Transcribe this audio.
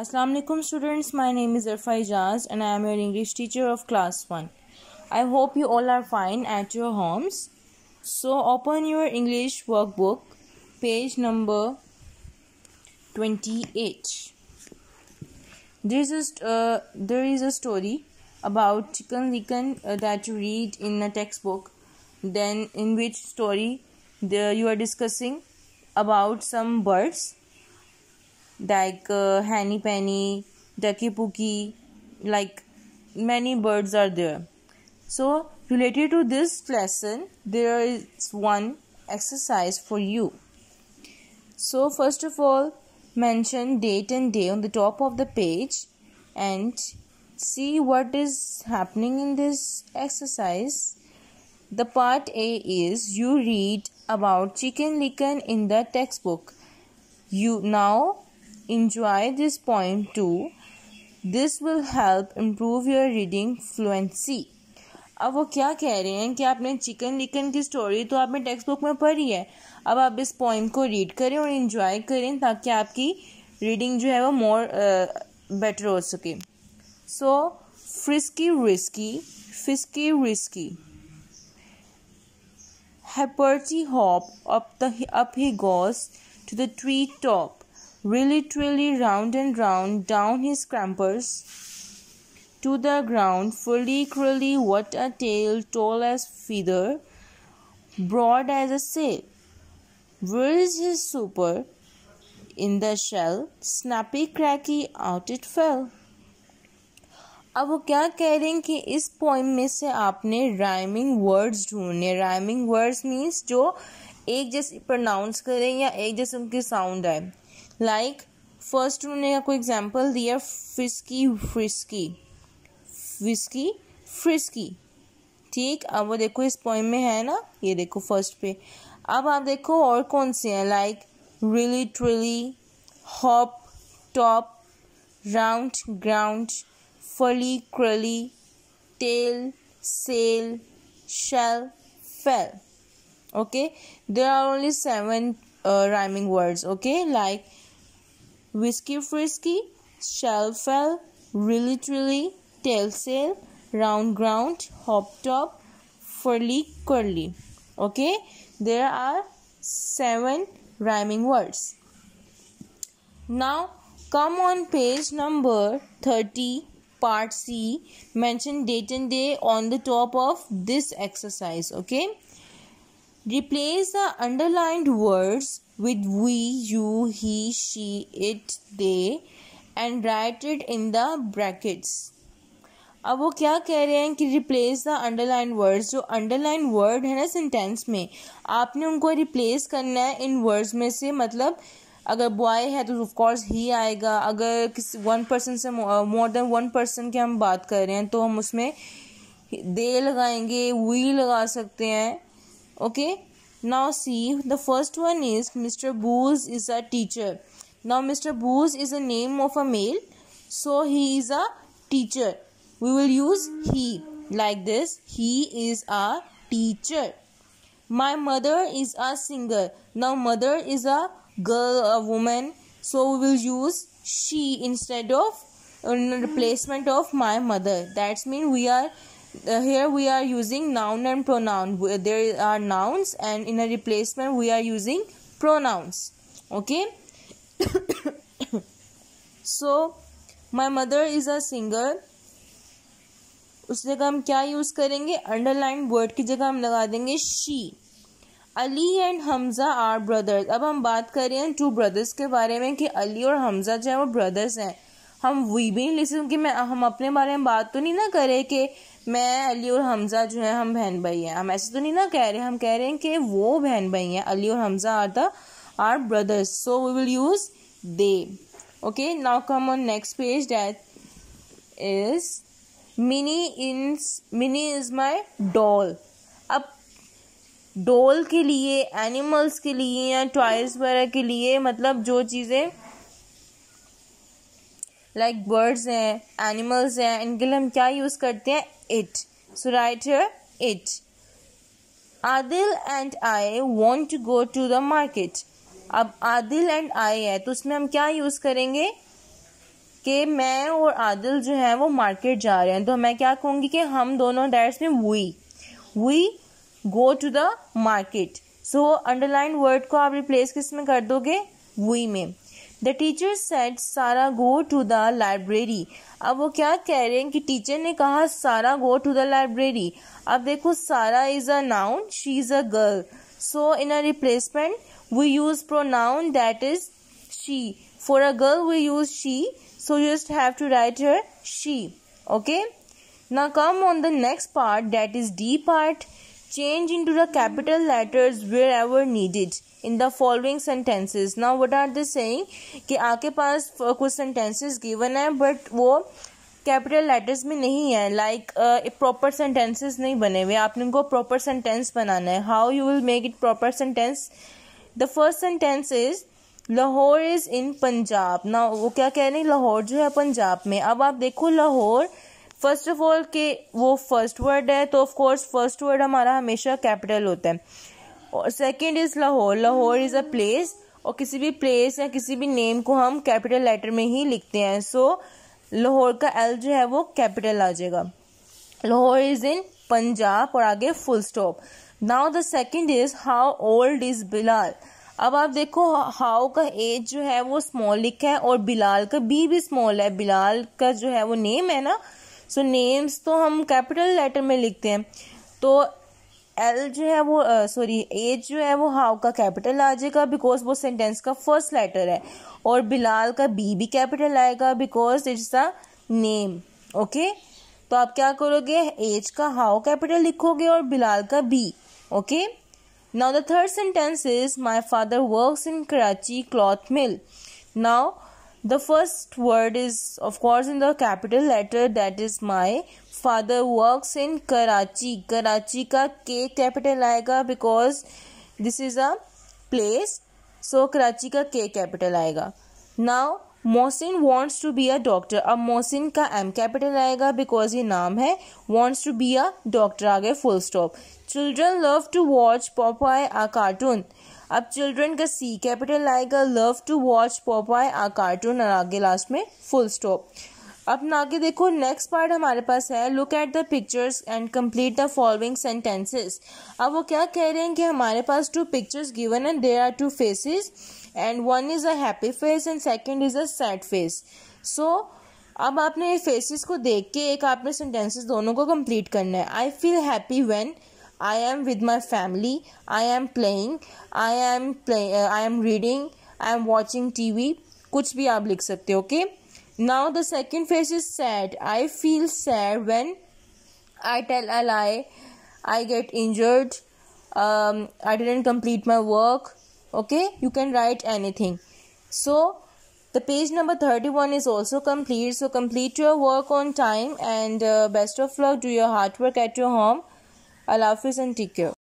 Assalamu alaikum students my name is Arfa Ijaz and I am your English teacher of class 1 I hope you all are fine at your homes so open your English workbook page number 28 there is a uh, there is a story about chicken licken uh, that you read in a textbook then in which story the, you are discussing about some birds like uh, henny penny ducky pookie like many birds are there so related to this lesson there is one exercise for you so first of all mention date and day on the top of the page and see what is happening in this exercise the part a is you read about chicken licken in the textbook you now enjoy this poem too. This will help improve your reading fluency. अब वो क्या कह रहे हैं कि आपने chicken लिकन की story तो आपने टेक्स्ट बुक में पढ़ी है अब आप इस पोइम को रीड करें और इन्जॉय करें ताकि आपकी रीडिंग जो है वो मोर बेटर uh, हो सके so frisky risky fisky risky hippity hop up the up he goes to the tree top really twilly round and round down his crampers to the ground, fully cruelly, what a tail, tall as feather, broad as a sail. Where is his super? In the shell, snappy cracky, out it fell. अब वो क्या कह रहे हैं कि इस poem में से आपने राइमिंग वर्ड्स ढूंढने राइमिंग वर्ड्स मीन्स जो एक जैसे प्रोनाउंस करें या एक जैसे उनके साउंड आए लाइक फर्स्ट उन्होंने आपको एग्जाम्पल दिया फिस्की फ्रिस्की फिस्की फ्रिस्की ठीक अब वो देखो इस पॉइंट में है ना ये देखो फर्स्ट पे अब आप देखो और कौन से हैं like really twirly hop top round ground furly curly tail sail shell fail okay there are only seven rhyming words okay like Whisky Frisky, shell fell, Really Trilly, sail, Round Ground, Hop Top, Furly Curly. Okay, there are seven rhyming words. Now come on page number 30 part C mention date and day on the top of this exercise okay replace the underlined words with we, you, he, she, it, they and write it in the brackets. अब वो क्या कह रहे हैं कि replace the underline words जो underline word है ना सेंटेंस में आपने उनको रिप्लेस करना है इन वर्ड्स में से मतलब अगर बॉय है तो ऑफ कोर्स ही आएगा अगर किसी वन पर्सन से मोर देन वन पर्सन की हम बात कर रहे हैं तो हम उसमें दे लगाएंगे वी लगा सकते हैं okay okay? Now see, the first one is Mr. Bose is a teacher. Now Mr. Bose is a name of a male. So he is a teacher. We will use he like this. He is a teacher. My mother is a singer. Now mother is a girl, a woman. So we will use she instead of in uh, replacement of my mother. That's mean we are uh, here we are using noun and pronoun there are nouns and in a replacement we are using pronouns okay so my mother is a singer उस जगह हम क्या use करेंगे underline word की जगह हम लगा देंगे she Ali and Hamza are brothers अब हम बात कर रहे हैं टू ब्रदर्स के बारे में कि अली और हमज़ा जो है वो ब्रदर्स हैं हम वी भी नहीं ले सकते मैं हम अपने बारे में बात तो नहीं ना करें कि मैं अली और हमज़ा जो है हम बहन भाई हैं हम ऐसे तो नहीं ना कह रहे हम कह रहे हैं कि वो बहन भाई हैं अली और Hamza are the are brothers so we will use they okay now come on next page that is Mini in Mini is my doll अब डॉल के लिए एनिमल्स के लिए या टॉयज वगैरह के लिए मतलब जो चीज़ें लाइक बर्ड्स हैं एनिमल्स हैं इनके लिए हम क्या यूज़ करते हैं it so right here it Adil and I want to go to the market अब आदिल एंड आई है तो उसमें हम क्या यूज़ करेंगे कि मैं और आदिल जो है वो मार्केट जा रहे हैं तो मैं क्या कहूँगी कि हम दोनों दैट्स में we we go to the market so underline word को आप रिप्लेस किस में कर दोगे वी में द टीचर सेट सारा गो टू द लाइब्रेरी अब वो क्या कह रहे हैं कि टीचर ने कहा सारा गो टू द लाइब्रेरी अब देखो सारा is a noun she is a girl so in a replacement we use pronoun that is she for a girl we use she so you just have to write her she okay now come on the next part that is d part change into the capital letters wherever needed in the following sentences ना what are they saying कि आपके पास कुछ sentences given है but वो capital letters में नहीं है लाइक प्रॉपर सेंटेंसेस नहीं बने हुए आपने उनको प्रॉपर सेंटेंस बनाना है how you will make it proper sentence the first sentence is Lahore is in Punjab ना वो क्या कह रहे हैं लाहौर जो है पंजाब में अब आप देखो लाहौर फर्स्ट ऑफ ऑल के वो फर्स्ट वर्ड है तो ऑफ कोर्स फर्स्ट वर्ड हमारा हमेशा कैपिटल होता है और second is Lahore Lahore is a place और किसी भी प्लेस या किसी भी नेम को हम कैपिटल लेटर में ही लिखते हैं सो so, लाहौर का एल जो है वो कैपिटल आ जाएगा लाहौर इज़ इन पंजाब और आगे full stop now the second is how old is Bilal अब आप देखो हाउ का एज जो है वो स्मॉल लिख है और बिलाल का बी भी स्मॉल है बिलाल का जो है वो नेम है ना सो so, नेम्स तो हम कैपिटल लेटर में लिखते हैं तो एल जो है वो सॉरी एज जो है वो हाउ का कैपिटल आ जाएगा बिकॉज वो सेंटेंस का फर्स्ट लेटर है और बिलाल का बी भी कैपिटल आएगा because it's the name okay तो आप क्या करोगे एज का हाउ कैपिटल लिखोगे और बिलाल का B okay now the third sentence is my father work in Karachi cloth mill now the first word is of course in the capital letter that is my father works in Karachi Karachi का K capital आएगा because this is a place so Karachi का K capital आएगा now Mohsin wants to be a doctor अब मोहसिन का M capital आएगा because ये नाम है wants to be a doctor आ गए full stop children love to watch Popeye a cartoon अब चिल्ड्रन का सी कैपिटल आएगा love to watch Popeye a cartoon और आगे लास्ट में फुल स्टॉप अपना आगे देखो नेक्स्ट पार्ट हमारे पास है look at the pictures and complete the following sentences अब वो क्या कह रहे हैं कि हमारे पास two pictures given and there are two faces and one is a happy face and second is a sad face so अब आपने फेसेस को देख के एक आपने सेंटेंसेस दोनों को कंप्लीट करना है I feel happy when I am with my family I am playing I am play I am reading I am watching T V कुछ भी आप लिख सकते हो okay okay? Now the second phase is sad. I feel sad when I tell a lie, I get injured, um, I didn't complete my work. Okay, you can write anything. So the page number 31 is also complete. So complete your work on time and uh, best of luck. Do your hard work at your home. Allah Hafiz and take care.